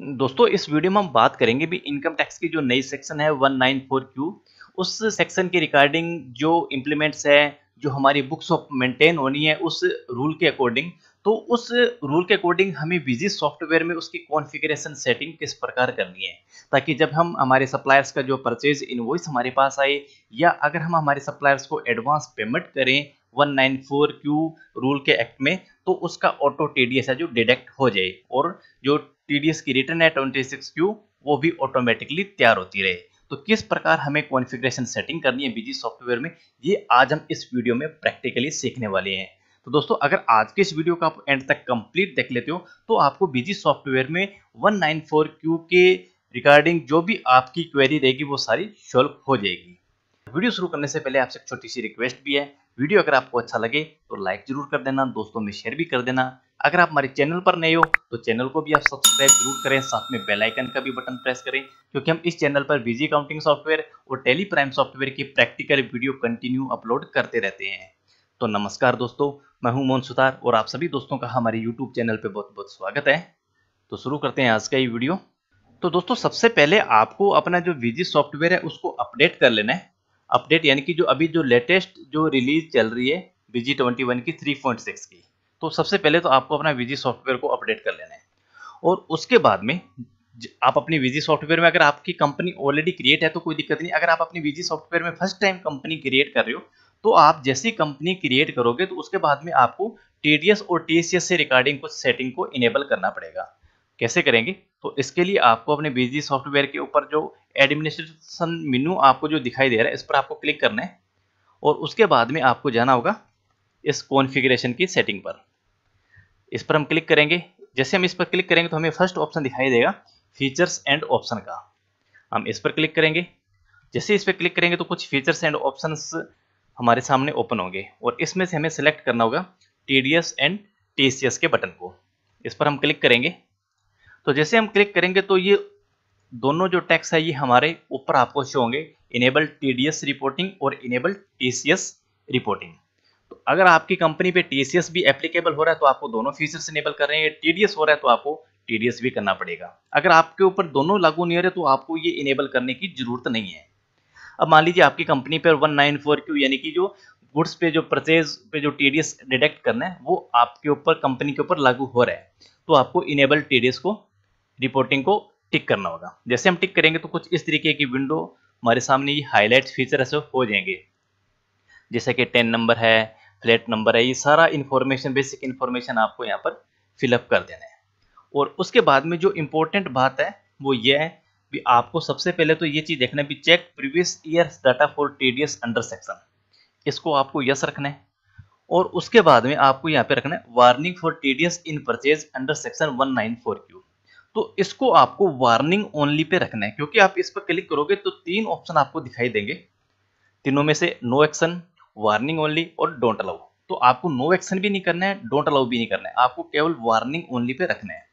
दोस्तों इस वीडियो में हम बात करेंगे भी इनकम टैक्स की जो नई सेक्शन है फोर क्यू उस सेक्शन के रिकॉर्डिंग जो इम्प्लीमेंट्स है जो हमारी बुक्स ऑफ मेंटेन होनी है उस रूल के अकॉर्डिंग तो उस रूल के अकॉर्डिंग हमें बिजी सॉफ्टवेयर में उसकी कॉन्फ़िगरेशन सेटिंग किस प्रकार करनी है ताकि जब हम हमारे सप्लायर्स का जो परचेज इनवॉइस हमारे पास आए या अगर हम हमारे सप्लायर्स को एडवांस पेमेंट करें 194 क्यू रूल के एक्ट में तो उसका ऑटो टीडीएस है जो डिडक्ट हो जाए और जो टीडीएस की रिटर्न है 26 क्यू वो भी ऑटोमेटिकली तैयार होती रहे तो किस प्रकार हमें कॉन्फ़िगरेशन सेटिंग करनी है बीजी सॉफ्टवेयर में ये आज हम इस वीडियो में प्रैक्टिकली सीखने वाले हैं तो दोस्तों अगर आज के इस वीडियो का आप एंड तक कंप्लीट देख लेते हो तो आपको बीजी सॉफ्टवेयर में वन क्यू के रिगार्डिंग जो भी आपकी क्वेरी रहेगी वो सारी सॉल्व हो जाएगी वीडियो शुरू करने से पहले आपसे एक छोटी सी रिक्वेस्ट भी है वीडियो अगर आपको अच्छा लगे तो लाइक जरूर कर देना दोस्तों में शेयर भी कर देना अगर आप हमारे चैनल पर नए हो तो चैनल को भी आप सब्सक्राइब जरूर करें साथ में बेल आइकन का भी बटन प्रेस करें क्योंकि हम इस चैनल पर बिजी काउंटिंग सॉफ्टवेयर और टेली प्राइम सॉफ्टवेयर की प्रैक्टिकल वीडियो कंटिन्यू अपलोड करते रहते हैं तो नमस्कार दोस्तों मैं हूं मोहन सुतार और आप सभी दोस्तों का हमारे यूट्यूब चैनल पर बहुत बहुत स्वागत है तो शुरू करते हैं आज का ये वीडियो तो दोस्तों सबसे पहले आपको अपना जो विजी सॉफ्टवेयर है उसको अपडेट कर लेना है अपडेट यानी कि जो अभी जो लेटेस्ट जो रिलीज चल रही है विजी ट्वेंटी वन की थ्री पॉइंट सिक्स की तो सबसे पहले तो आपको अपना विजी सॉफ्टवेयर को अपडेट कर लेना है और उसके बाद में आप अपनी विजी सॉफ्टवेयर में अगर आपकी कंपनी ऑलरेडी क्रिएट है तो कोई दिक्कत नहीं अगर आप अपनी विजी सॉफ्टवेयर में फर्स्ट टाइम कंपनी क्रिएट कर रहे हो तो आप जैसी कंपनी क्रिएट करोगे तो उसके बाद में आपको टी और टी से रिकॉर्डिंग को सेटिंग को इनेबल करना पड़ेगा कैसे करेंगे तो इसके लिए आपको अपने बीजी सॉफ्टवेयर के ऊपर जो एडमिनिस्ट्रेशन मेनू आपको जो दिखाई दे रहा है इस पर आपको क्लिक करना है और उसके बाद में आपको जाना होगा इस कॉन्फ़िगरेशन की सेटिंग पर इस पर हम क्लिक करेंगे जैसे हम इस पर क्लिक करेंगे तो हमें फर्स्ट ऑप्शन दिखाई देगा फीचर्स एंड ऑप्शन का हम इस पर क्लिक करेंगे जैसे इस पर क्लिक करेंगे तो कुछ फीचर्स एंड ऑप्शन हमारे सामने ओपन होंगे और इसमें से हमें सेलेक्ट करना होगा टी एंड टी के बटन को इस पर हम क्लिक करेंगे तो जैसे हम क्लिक करेंगे तो ये दोनों जो टैक्स है ये हमारे ऊपर आपको शो होंगे इनेबल टीडीएस रिपोर्टिंग और इनेबल टीसीएस रिपोर्टिंग तो अगर आपकी कंपनी पे टीसीएस भी एप्लीकेबल हो रहा है तो आपको दोनों फीचर्स इनेबल कर रहे हैं टीडीएस हो रहा है तो आपको टीडीएस भी करना पड़ेगा अगर आपके ऊपर दोनों लागू नहीं हो रहे तो आपको ये इनेबल करने की जरूरत नहीं है अब मान लीजिए आपकी कंपनी पर वन नाइन फोर क्यू यानी कि जो गुड्स पे जो परचेज पे जो टीडीएस डिडेक्ट करना है वो आपके ऊपर कंपनी के ऊपर लागू हो रहा है तो आपको इनेबल टीडीएस को रिपोर्टिंग को टिक करना होगा जैसे हम टिक करेंगे तो कुछ इस तरीके की विंडो हमारे सामने ये हाईलाइट फीचर ऐसे हो जाएंगे जैसे कि टेन नंबर है फ्लैट नंबर है ये सारा इन्फॉर्मेशन बेसिक इन्फॉर्मेशन आपको यहाँ पर फिलअप कर देना है और उसके बाद में जो इम्पोर्टेंट बात है वो ये है भी आपको सबसे पहले तो ये चीज़ देखना है भी check previous year data for T under section इसको आपको यस रखना है और उसके बाद में आपको यहाँ पे रखना है warning for T in purchase under section one nine four Q तो इसको आपको वार्निंग ओनली पे रखना है क्योंकि आप इस पर क्लिक करोगे तो तीन ऑप्शन आपको दिखाई देंगे तीनों में से नो एक्शन वार्निंग ओनली और डोंट अलाउ तो आपको नो एक्शन भी नहीं करना है डोंट अलाउ भी नहीं करना है आपको केवल वार्निंग ओनली पे रखना है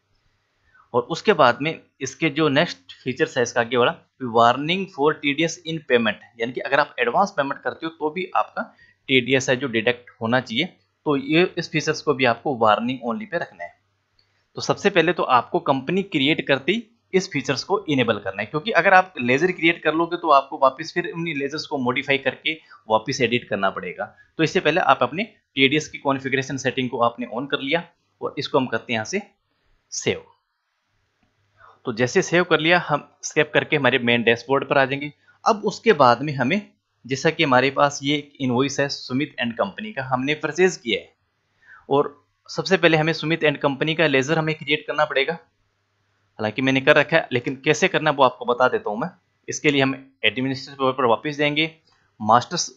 और उसके बाद में इसके जो नेक्स्ट फीचर है इसका आगे वाला warning for TDS in payment यानी कि अगर आप एडवांस पेमेंट करते हो तो भी आपका टीडीएस है जो डिडक्ट होना चाहिए तो ये इस फीचर्स को भी आपको वार्निंग ओनली पे रखना है तो सबसे पहले तो आपको कंपनी क्रिएट करती इस फीचर्स को इनेबल करना है क्योंकि अगर आप लेज़र क्रिएट कर लोगे तो आपको वापस फिर उन्हीं लेज़र्स को मॉडिफाई करके वापस एडिट करना पड़ेगा तो इससे पहले आप अपने टी की कॉन्फ़िगरेशन सेटिंग को आपने ऑन कर लिया और इसको हम करते हैं यहाँ से सेव तो जैसे सेव कर लिया हम स्केप करके हमारे मेन डैशबोर्ड पर आ जाएंगे अब उसके बाद में हमें जैसा कि हमारे पास ये इन्वॉइस है सुमित एंड कंपनी का हमने परचेज़ किया है और सबसे पहले हमें सुमित एंड कंपनी का लेज़र हमें क्रिएट करना पड़ेगा हालांकि मैंने कर रखा है लेकिन कैसे करना है वो आपको बता देता हूं मैं इसके लिए हम एडमिनिस्ट्रेटिव पर वापस जाएंगे मास्टर्स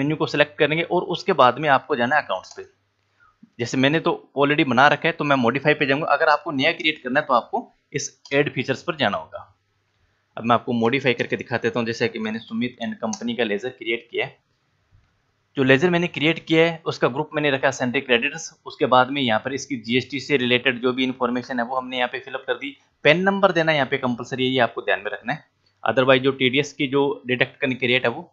मेन्यू को सिलेक्ट करेंगे और उसके बाद में आपको जाना है अकाउंट्स पे जैसे मैंने तो ऑलरेडी बना रखा है तो मैं मॉडिफाई पे जाऊंगा अगर आपको नया क्रिएट करना है तो आपको इस एड फीचर्स पर जाना होगा अब मैं आपको मॉडिफाई करके दिखा देता हूँ जैसे कि मैंने सुमित एंड कंपनी का लेज़र क्रिएट किया है जो लेजर मैंने क्रिएट किया है उसका ग्रुप मैंने रखा सेंट्री क्रेडिटर्स उसके बाद में यहाँ पर इसकी जीएसटी से रिलेटेड जो भी इन्फॉर्मेशन है वो हमने यहाँ पे फिलअप कर दी पेन नंबर देना यहाँ पे कंपलसरी है ये आपको ध्यान में रखना है अदरवाइज जो टी की जो डिडक्ट करने की रेट है वो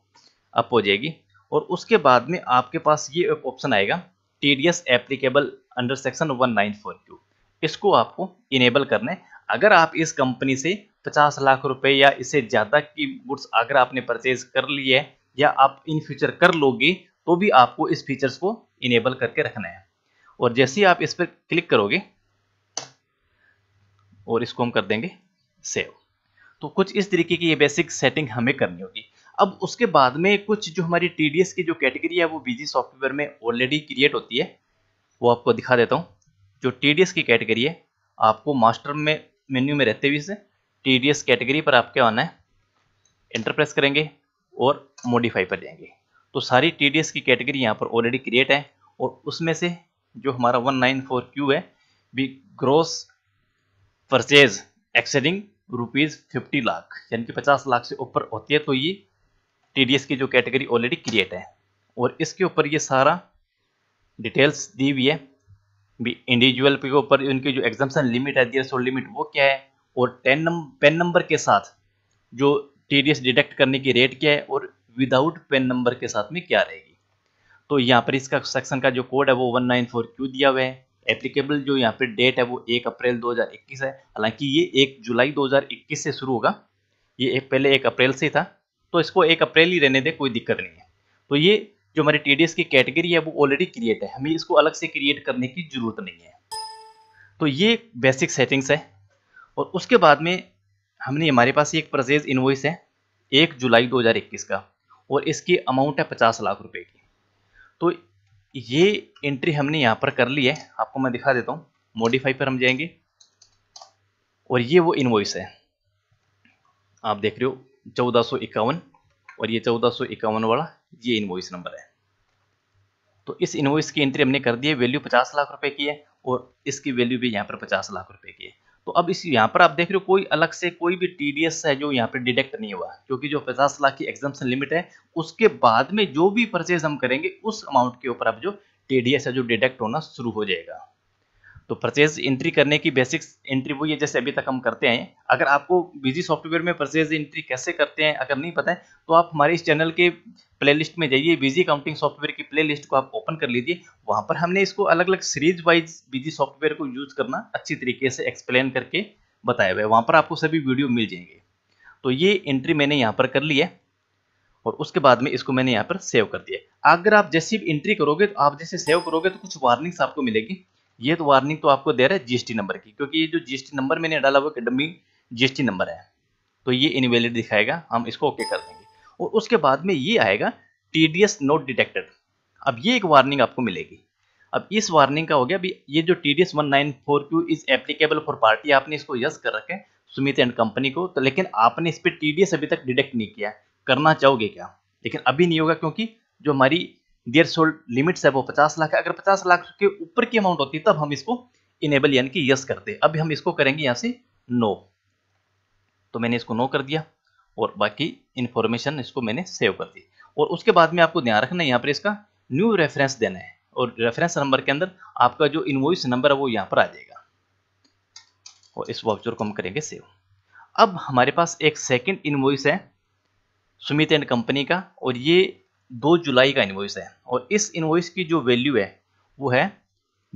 अप हो जाएगी और उसके बाद में आपके पास ये एक ऑप्शन आएगा T D S applicable under section one nine four two इसको आपको इनेबल करना है अगर आप इस कंपनी से पचास लाख रुपए या इससे ज़्यादा की गुड्स अगर आपने परचेज कर लिए है या आप इन फ्यूचर कर लोगे तो भी आपको इस फीचर्स को इनेबल करके रखना है और जैसे ही आप इस पर क्लिक करोगे और इसको हम कर देंगे सेव तो कुछ इस तरीके की ये बेसिक सेटिंग हमें करनी होगी अब उसके बाद में कुछ जो हमारी टी की जो कैटेगरी है वो बीजी सॉफ्टवेयर में ऑलरेडी क्रिएट होती है वो आपको दिखा देता हूँ जो टी की कैटेगरी है आपको मास्टर में मेन्यू में रहते हुए से टी कैटेगरी पर आपके आना है इंटरप्रेस करेंगे और मॉडिफाई पर जाएंगे तो सारी टी की कैटेगरी यहाँ पर ऑलरेडी क्रिएट है और उसमें से जो हमारा वन नाइन फोर क्यू है B gross purchase exceeding rupees fifty lakh यानी कि पचास लाख से ऊपर होती है तो ये टी की जो कैटेगरी ऑलरेडी क्रिएट है और इसके ऊपर ये सारा डिटेल्स दी हुई है भी इंडिविजुअल के ऊपर उनकी जो एग्जामेशन लिमिट है दियर लिमिट वो क्या है और टेन नंबर पेन नंबर के साथ जो टी डिडक्ट करने की रेट क्या है और विदाउट पेन नंबर के साथ में क्या रहेगी तो यहाँ पर इसका सेक्शन का जो कोड है वो वन नाइन फोर क्यू दिया हुआ है एप्लीकेबल जो यहाँ पे डेट है वो एक अप्रैल 2021 है हालांकि ये एक जुलाई 2021 से शुरू होगा ये एक पहले एक अप्रैल से था तो इसको एक अप्रैल ही रहने दे कोई दिक्कत नहीं है तो ये जो हमारी टी की कैटेगरी है वो ऑलरेडी क्रिएट है हमें इसको अलग से क्रिएट करने की ज़रूरत नहीं है तो ये बेसिक सेटिंग्स है और उसके बाद में हमने हमारे पास एक प्रजेज इन्वॉइस है एक जुलाई 2021 का और इसकी अमाउंट है पचास लाख रुपए की तो ये एंट्री हमने यहाँ पर कर ली है आपको मैं दिखा देता हूँ मॉडिफाई पर हम जाएंगे और ये वो इनवॉइस है आप देख रहे हो चौदह और ये चौदह वाला ये इनवॉइस नंबर है तो इस इन्वॉइस की एंट्री हमने कर दी है वैल्यू पचास लाख रुपए की है और इसकी वैल्यू भी यहाँ पर पचास लाख रुपए की है तो अब इस यहाँ पर आप देख रहे हो कोई अलग से कोई भी टी है जो यहाँ पर डिडक्ट नहीं हुआ क्योंकि जो पचास लाख की एग्जामेशन लिमिट है उसके बाद में जो भी परचेज हम करेंगे उस अमाउंट के ऊपर अब जो टी है जो डिडक्ट होना शुरू हो जाएगा तो परचेज एंट्री करने की बेसिक्स एंट्री वही है जैसे अभी तक हम करते हैं अगर आपको बिजी सॉफ्टवेयर में परचेज एंट्री कैसे करते हैं अगर नहीं पता है तो आप हमारे इस चैनल के प्लेलिस्ट में जाइए बिजी काउंटिंग सॉफ्टवेयर की प्लेलिस्ट को आप ओपन कर लीजिए वहाँ पर हमने इसको अलग अलग सीरीज वाइज बिजी सॉफ्टवेयर को यूज़ करना अच्छी तरीके से एक्सप्लेन करके बताया हुआ है वहाँ पर आपको सभी वीडियो मिल जाएंगे तो ये एंट्री मैंने यहाँ पर कर ली है और उसके बाद में इसको मैंने यहाँ पर सेव कर दिया अगर आप जैसे भी एंट्री करोगे तो आप जैसे सेव करोगे तो कुछ वार्निंग्स आपको मिलेगी ये तो वार्निंग तो आपको दे रहा है जीएसटी नंबर की क्योंकि ये जो जीएसटी नंबर मैंने डाला हुआ डमी जीएसटी नंबर है तो ये इनवैलिड दिखाएगा हम इसको ओके कर देंगे और उसके बाद में ये आएगा T D S not detected अब ये एक वार्निंग आपको मिलेगी अब इस वार्निंग का हो गया अभी ये जो T D S one nine four Q is applicable for party आपने इसको यस कर रखे सुमित एंड कंपनी को तो लेकिन आपने इस पर टी डी एस अभी तक डिटेक्ट नहीं किया करना चाहोगे क्या लेकिन अभी नहीं होगा क्योंकि जो हमारी देयर सोल्ड लिमिट है वो 50 लाख है अगर 50 लाख के ऊपर की अमाउंट होती है तब हम इसको इनेबल यानी कि यस करते अब हम इसको करेंगे यहाँ से नो तो मैंने इसको नो कर दिया और बाकी इन्फॉर्मेशन इसको मैंने सेव कर दी और उसके बाद में आपको ध्यान रखना है यहाँ पर इसका न्यू रेफरेंस देना है और रेफरेंस नंबर के अंदर आपका जो इन्वॉइस नंबर है वो यहाँ पर आ जाएगा और इस वाउचर को हम करेंगे सेव अब हमारे पास एक सेकंड इन्वॉइस है सुमित एंड कंपनी का और ये दो जुलाई का इन्वॉइस है और इस इन्वॉइस की जो वैल्यू है वो है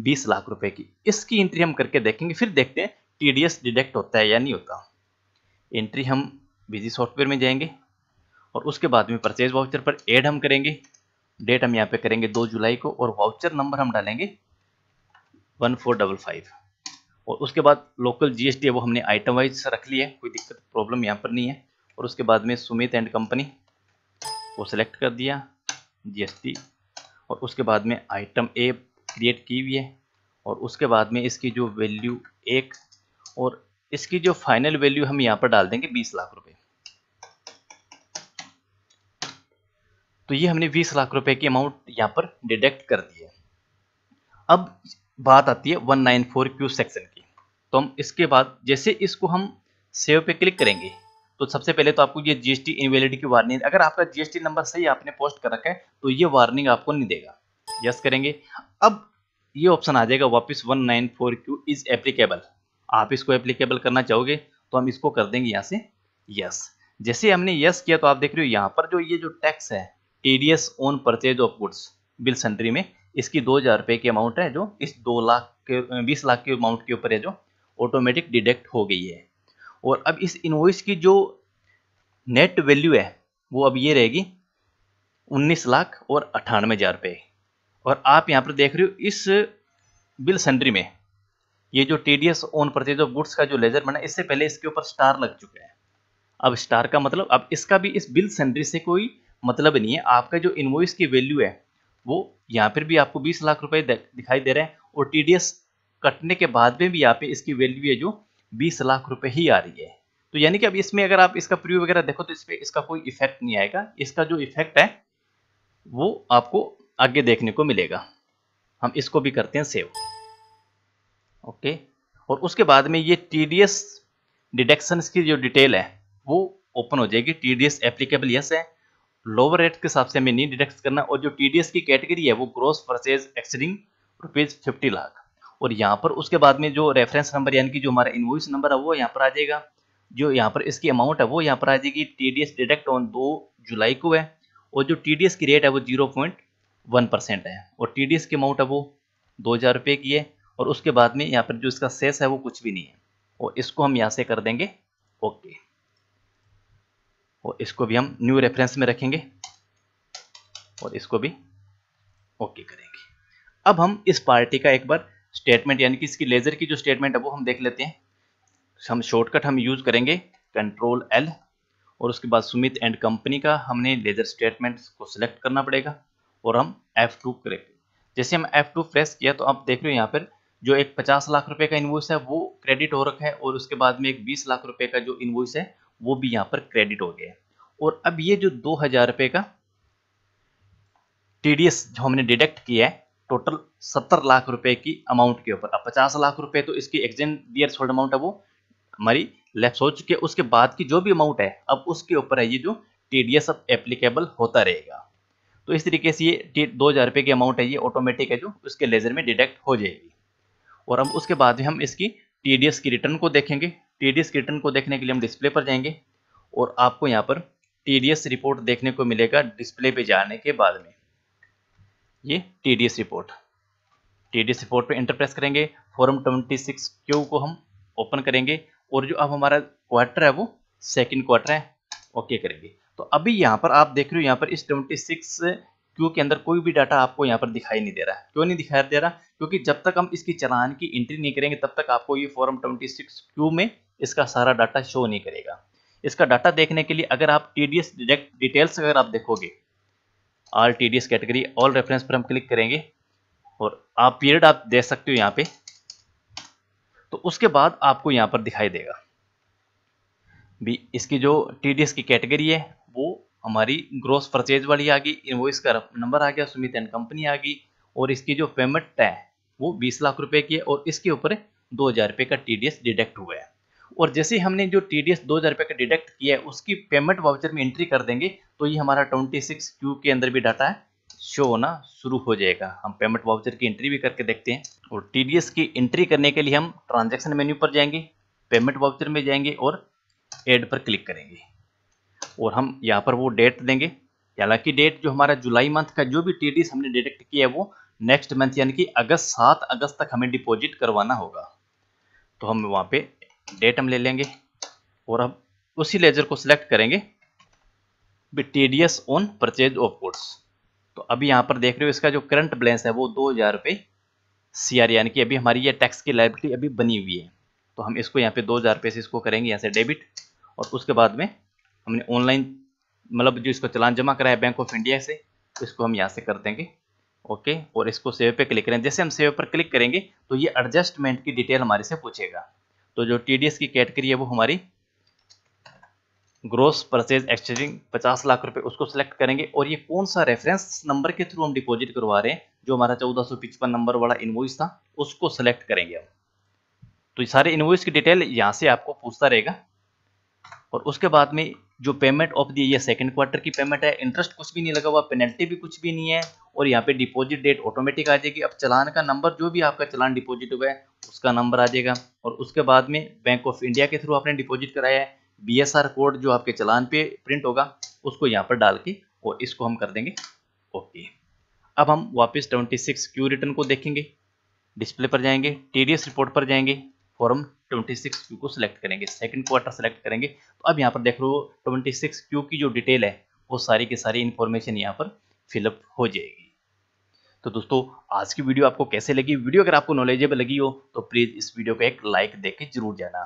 बीस लाख रुपए की इसकी एंट्री हम करके देखेंगे फिर देखते हैं टीडीएस डिडक्ट होता है या नहीं होता एंट्री हम बिजी सॉफ्टवेयर में जाएंगे और उसके बाद में परचेज वाउचर पर एड हम करेंगे डेट हम यहाँ पे करेंगे दो जुलाई को और वाउचर नंबर हम डालेंगे वन फोर डबल फाइव और उसके बाद लोकल जीएसटी है वो हमने आइटम वाइज रख लिया है कोई दिक्कत प्रॉब्लम यहाँ पर नहीं है और उसके बाद में सुमित एंड कंपनी वो सिलेक्ट कर दिया जीएसटी और उसके बाद में आइटम ए क्रिएट की हुई है और उसके बाद में इसकी जो वैल्यू एक और इसकी जो फाइनल वैल्यू हम यहाँ पर डाल देंगे बीस लाख रुपए तो ये हमने बीस लाख रुपए की अमाउंट यहाँ पर डिडक्ट कर दी है अब बात आती है फोर क्यू सेक्शन की तो हम इसके बाद जैसे इसको हम सेव पे क्लिक करेंगे तो सबसे पहले तो आपको ये जीएसटी इनवेलिडी की वार्निंग अगर आपका जीएसटी नंबर सही आपने पोस्ट कर रखा है तो ये वार्निंग आपको नहीं देगा यस करेंगे अब ये ऑप्शन आ जाएगा वापिस one nine four Q is applicable आप इसको एप्लीकेबल करना चाहोगे तो हम इसको कर देंगे यहाँ से यस जैसे हमने यस किया तो आप देख रहे हो यहाँ पर जो ये जो टैक्स है TDS on purchase of goods bill sundry में इसकी दो हज़ार रुपए की अमाउंट है जो इस दो लाख के बीस लाख के अमाउंट के ऊपर है जो ऑटोमेटिक डिडक्ट हो गई है और अब इस इन्वॉइस की जो नेट वैल्यू है वो अब ये रहेगी उन्नीस लाख और अट्ठानवे हज़ार रुपये और आप यहाँ पर देख रहे हो इस बिल सेंड्री में ये जो T D S on purchase goods का जो लेजर बना इससे पहले इसके ऊपर स्टार लग चुका है अब स्टार का मतलब अब इसका भी इस बिल सेंड्री से कोई मतलब नहीं है आपका जो इन्वॉइस की वैल्यू है वो यहाँ पर भी आपको बीस लाख रुपए दिखाई दे रहे हैं और टी डी एस कटने के बाद में भी यहाँ पे इसकी वैल्यू है जो बीस लाख रुपए ही आ रही है तो यानी कि अब इसमें अगर आप इसका प्रीव्यू वगैरह देखो तो इस पर इसका कोई इफेक्ट नहीं आएगा इसका जो इफेक्ट है वो आपको आगे देखने को मिलेगा हम इसको भी करते हैं सेव ओके और उसके बाद में ये टी डिडक्शन की जो डिटेल है वो ओपन हो जाएगी T D S applicable yes है लोअर रेट के हिसाब से हमें नहीं डिडक्ट करना और जो टी डी एस की कैटेगरी है वो gross purchase exceeding rupees fifty lakh और यहाँ पर उसके बाद में जो रेफरेंस नंबर यानी कि जो हमारा इन्वॉइस नंबर है वो यहाँ पर आ जाएगा जो यहाँ पर इसकी अमाउंट है वो यहाँ पर आ जाएगी T D S deduct on दो जुलाई को है और जो टी डी एस की रेट है वो जीरो पॉइंट वन परसेंट है और टी डी एस की अमाउंट है वो दो हज़ार रुपये की है और उसके बाद में यहाँ पर जो इसका सेस है वो कुछ भी नहीं है और इसको हम यहाँ से कर देंगे ओके और इसको भी हम न्यू रेफरेंस में रखेंगे और इसको भी ओके करेंगे अब हम इस पार्टी का एक बार स्टेटमेंट यानी कि इसकी लेज़र की जो स्टेटमेंट है वो हम देख लेते हैं हम शॉर्टकट हम यूज़ करेंगे कंट्रोल एल और उसके बाद सुमित एंड कंपनी का हमने लेज़र स्टेटमेंट को सिलेक्ट करना पड़ेगा और हम एफ़ टू करेंगे जैसे हम एफ़ टू प्रेस किया तो आप देख रहे हो यहाँ पर जो एक पचास लाख रुपए का इन्वॉइस है वो क्रेडिट हो रखा है और उसके बाद में एक बीस लाख रुपए का जो इन्वॉइस है वो भी यहाँ पर क्रेडिट हो गया है और अब ये जो दो हजार का टी डी एस जो हमने डिडक्ट किया है टोटल सत्तर लाख रुपए की अमाउंट के ऊपर अब पचास लाख रुपए तो इसकी एक्सजेंट डियर सोल्ड अमाउंट है वो हमारी लैप्स हो चुकी है उसके बाद की जो भी अमाउंट है अब उसके ऊपर है ये जो टी डी एस अब एप्लीकेबल होता रहेगा तो इस तरीके से ये दो हज़ार रुपये की अमाउंट है ये ऑटोमेटिक है जो उसके लेजर में डिडक्ट हो जाएगी और अब उसके बाद में हम इसकी टी डी एस की रिटर्न को देखेंगे टी डी एस की रिटर्न को देखने के लिए हम डिस्प्ले पर जाएंगे और आपको यहाँ पर टी डी एस रिपोर्ट देखने को मिलेगा डिस्प्ले पे जाने के बाद में ये T D S report T D S report पे इंटर प्रेस करेंगे फॉर्म ट्वेंटी सिक्स क्यू को हम ओपन करेंगे और जो अब हमारा क्वार्टर है वो सेकंड क्वार्टर है ओके करेंगे तो अभी यहाँ पर आप देख रहे हो यहाँ पर इस ट्वेंटी सिक्स क्यू के अंदर कोई भी डाटा आपको यहाँ पर दिखाई नहीं दे रहा है क्यों नहीं दिखाई दे रहा क्योंकि जब तक हम इसकी चलान की एंट्री नहीं करेंगे तब तक आपको ये फॉर्म ट्वेंटी सिक्स क्यू में इसका सारा डाटा शो नहीं करेगा इसका डाटा देखने के लिए अगर आप टी डी एस डिटेल्स अगर आप देखोगे all T D S category all reference पर हम क्लिक करेंगे और आप पीरियड आप दे सकते हो यहाँ पे तो उसके बाद आपको यहाँ पर दिखाई देगा भी इसकी जो टी डी एस की कैटेगरी है वो हमारी ग्रोस परचेज वाली आ गई इन्वॉइस का नंबर आ गया सुमित एंड कंपनी आ गई और इसकी जो पेमेंट है वो बीस लाख रुपए की है और इसके ऊपर दो हज़ार रुपये का टी डी एस डिडक्ट हुआ है और जैसे हमने जो टी डी एस दो हज़ार रुपये का डिडक्ट किया है उसकी पेमेंट वाउचर में एंट्री कर देंगे तो ये हमारा ट्वेंटी सिक्स क्यू के अंदर भी डाटा है शो होना शुरू हो जाएगा हम पेमेंट वाउचर की एंट्री भी करके देखते हैं और टी डी एस की एंट्री करने के लिए हम ट्रांजेक्शन मेन्यू पर जाएंगे पेमेंट वाउचर में जाएंगे और एड पर क्लिक करेंगे और हम यहाँ पर वो डेट देंगे हालांकि डेट जो हमारा जुलाई मंथ का जो भी टी हमने डिडक्ट किया है वो नेक्स्ट मंथ यानी कि अगस्त सात अगस्त तक हमें डिपॉजिट करवाना होगा तो हम वहाँ पे डेट हम ले लेंगे और हम उसी लेजर को सिलेक्ट करेंगे TDS on purchase of goods तो अभी यहाँ पर देख रहे हो इसका जो करंट बैलेंस है वो दो हज़ार रुपए सी आर यानी कि अभी हमारी ये टैक्स की लाइबिलिटी अभी बनी हुई है तो हम इसको यहाँ पे दो हज़ार रुपये से इसको करेंगे यहाँ से डेबिट और उसके बाद में हमने ऑनलाइन मतलब जो इसको चलान जमा कराया बैंक ऑफ इंडिया से इसको हम यहाँ से कर देंगे ओके और इसको सेव पे क्लिक करें जैसे हम सेव पर क्लिक करेंगे तो ये एडजस्टमेंट की डिटेल हमारे से पूछेगा तो जो टी की कैटेगरी है वो हमारी ग्रोस परचेज एक्सचेंजिंग 50 लाख रुपए उसको सिलेक्ट करेंगे और ये कौन सा रेफरेंस नंबर के थ्रू हम डिपॉजिट करवा रहे हैं जो हमारा चौदह नंबर वाला इन्वॉइस था उसको सिलेक्ट करेंगे हम तो ये सारे इन्वॉइस की डिटेल यहाँ से आपको पूछता रहेगा और उसके बाद में जो पेमेंट ऑफ दी ये सेकंड क्वार्टर की पेमेंट है इंटरेस्ट कुछ भी नहीं लगा हुआ पेनल्टी भी कुछ भी नहीं है और यहाँ पे डिपॉजिट डेट ऑटोमेटिक आ जाएगी अब चलान का नंबर जो भी आपका चलान डिपॉजिट हुआ है उसका नंबर आ जाएगा और उसके बाद में बैंक ऑफ इंडिया के थ्रू आपने डिपॉजिट कराया है बी कोड जो आपके चलान पे प्रिंट होगा उसको यहाँ पर डाल के और इसको हम कर देंगे ओके अब हम वापस 26 क्यू रिटर्न को देखेंगे डिस्प्ले पर जाएंगे टी रिपोर्ट पर जाएंगे फॉर्म 26 क्यू को सिलेक्ट करेंगे सेकंड क्वार्टर सेलेक्ट करेंगे तो अब यहाँ पर देख लो 26 क्यू की जो डिटेल है वो सारी की सारी इन्फॉर्मेशन यहाँ पर फिलअप हो जाएगी तो दोस्तों आज की वीडियो आपको कैसे लगी वीडियो अगर आपको नॉलेजेबल लगी हो तो प्लीज़ इस वीडियो को एक लाइक दे के जरूर जाना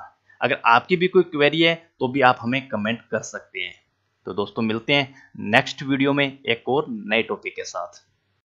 अगर आपकी भी कोई क्वेरी है तो भी आप हमें कमेंट कर सकते हैं तो दोस्तों मिलते हैं नेक्स्ट वीडियो में एक और नए टॉपिक के साथ